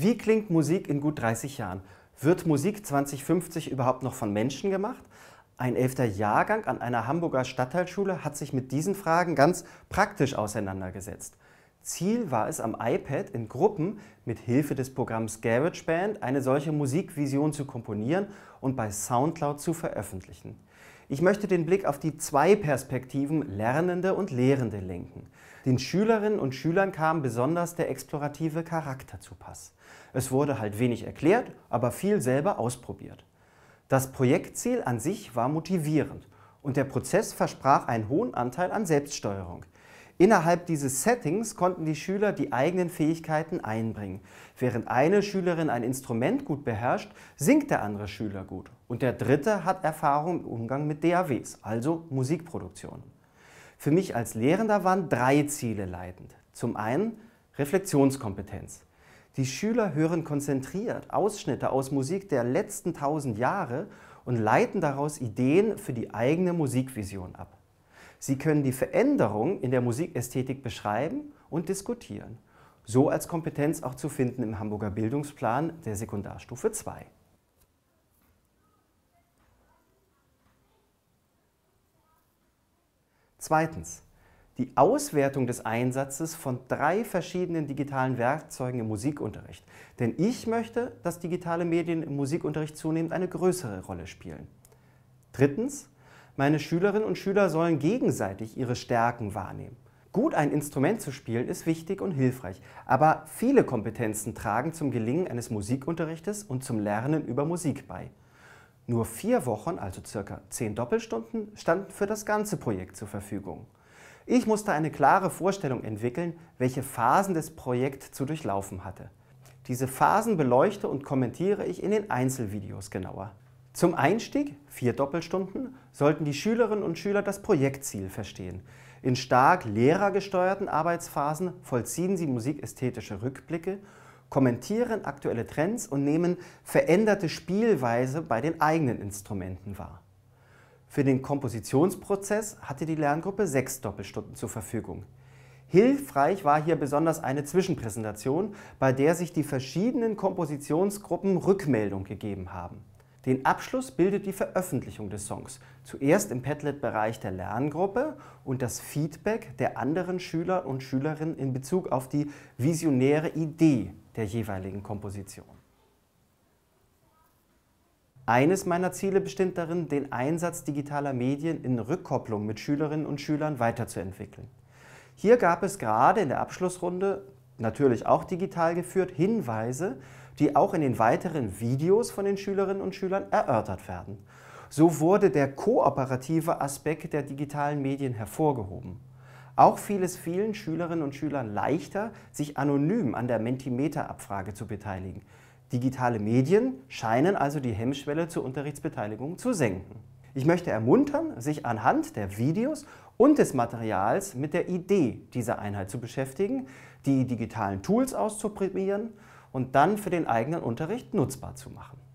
Wie klingt Musik in gut 30 Jahren? Wird Musik 2050 überhaupt noch von Menschen gemacht? Ein elfter Jahrgang an einer Hamburger Stadtteilschule hat sich mit diesen Fragen ganz praktisch auseinandergesetzt. Ziel war es, am iPad in Gruppen mit Hilfe des Programms GarageBand eine solche Musikvision zu komponieren und bei SoundCloud zu veröffentlichen. Ich möchte den Blick auf die zwei Perspektiven Lernende und Lehrende lenken. Den Schülerinnen und Schülern kam besonders der explorative Charakter zu Pass. Es wurde halt wenig erklärt, aber viel selber ausprobiert. Das Projektziel an sich war motivierend und der Prozess versprach einen hohen Anteil an Selbststeuerung. Innerhalb dieses Settings konnten die Schüler die eigenen Fähigkeiten einbringen. Während eine Schülerin ein Instrument gut beherrscht, singt der andere Schüler gut. Und der dritte hat Erfahrung im Umgang mit DAWs, also Musikproduktion. Für mich als Lehrender waren drei Ziele leitend. Zum einen Reflexionskompetenz. Die Schüler hören konzentriert Ausschnitte aus Musik der letzten tausend Jahre und leiten daraus Ideen für die eigene Musikvision ab. Sie können die Veränderung in der Musikästhetik beschreiben und diskutieren. So als Kompetenz auch zu finden im Hamburger Bildungsplan der Sekundarstufe 2. Zweitens. Die Auswertung des Einsatzes von drei verschiedenen digitalen Werkzeugen im Musikunterricht. Denn ich möchte, dass digitale Medien im Musikunterricht zunehmend eine größere Rolle spielen. Drittens. Meine Schülerinnen und Schüler sollen gegenseitig ihre Stärken wahrnehmen. Gut ein Instrument zu spielen ist wichtig und hilfreich, aber viele Kompetenzen tragen zum Gelingen eines Musikunterrichtes und zum Lernen über Musik bei. Nur vier Wochen, also circa zehn Doppelstunden, standen für das ganze Projekt zur Verfügung. Ich musste eine klare Vorstellung entwickeln, welche Phasen das Projekt zu durchlaufen hatte. Diese Phasen beleuchte und kommentiere ich in den Einzelvideos genauer. Zum Einstieg, vier Doppelstunden, sollten die Schülerinnen und Schüler das Projektziel verstehen. In stark lehrergesteuerten Arbeitsphasen vollziehen sie musikästhetische Rückblicke, kommentieren aktuelle Trends und nehmen veränderte Spielweise bei den eigenen Instrumenten wahr. Für den Kompositionsprozess hatte die Lerngruppe sechs Doppelstunden zur Verfügung. Hilfreich war hier besonders eine Zwischenpräsentation, bei der sich die verschiedenen Kompositionsgruppen Rückmeldung gegeben haben. Den Abschluss bildet die Veröffentlichung des Songs, zuerst im Padlet-Bereich der Lerngruppe und das Feedback der anderen Schüler und Schülerinnen in Bezug auf die visionäre Idee der jeweiligen Komposition. Eines meiner Ziele bestimmt darin, den Einsatz digitaler Medien in Rückkopplung mit Schülerinnen und Schülern weiterzuentwickeln. Hier gab es gerade in der Abschlussrunde natürlich auch digital geführt, Hinweise, die auch in den weiteren Videos von den Schülerinnen und Schülern erörtert werden. So wurde der kooperative Aspekt der digitalen Medien hervorgehoben. Auch fiel es vielen Schülerinnen und Schülern leichter, sich anonym an der Mentimeter-Abfrage zu beteiligen. Digitale Medien scheinen also die Hemmschwelle zur Unterrichtsbeteiligung zu senken. Ich möchte ermuntern, sich anhand der Videos und des Materials mit der Idee dieser Einheit zu beschäftigen, die digitalen Tools auszuprobieren und dann für den eigenen Unterricht nutzbar zu machen.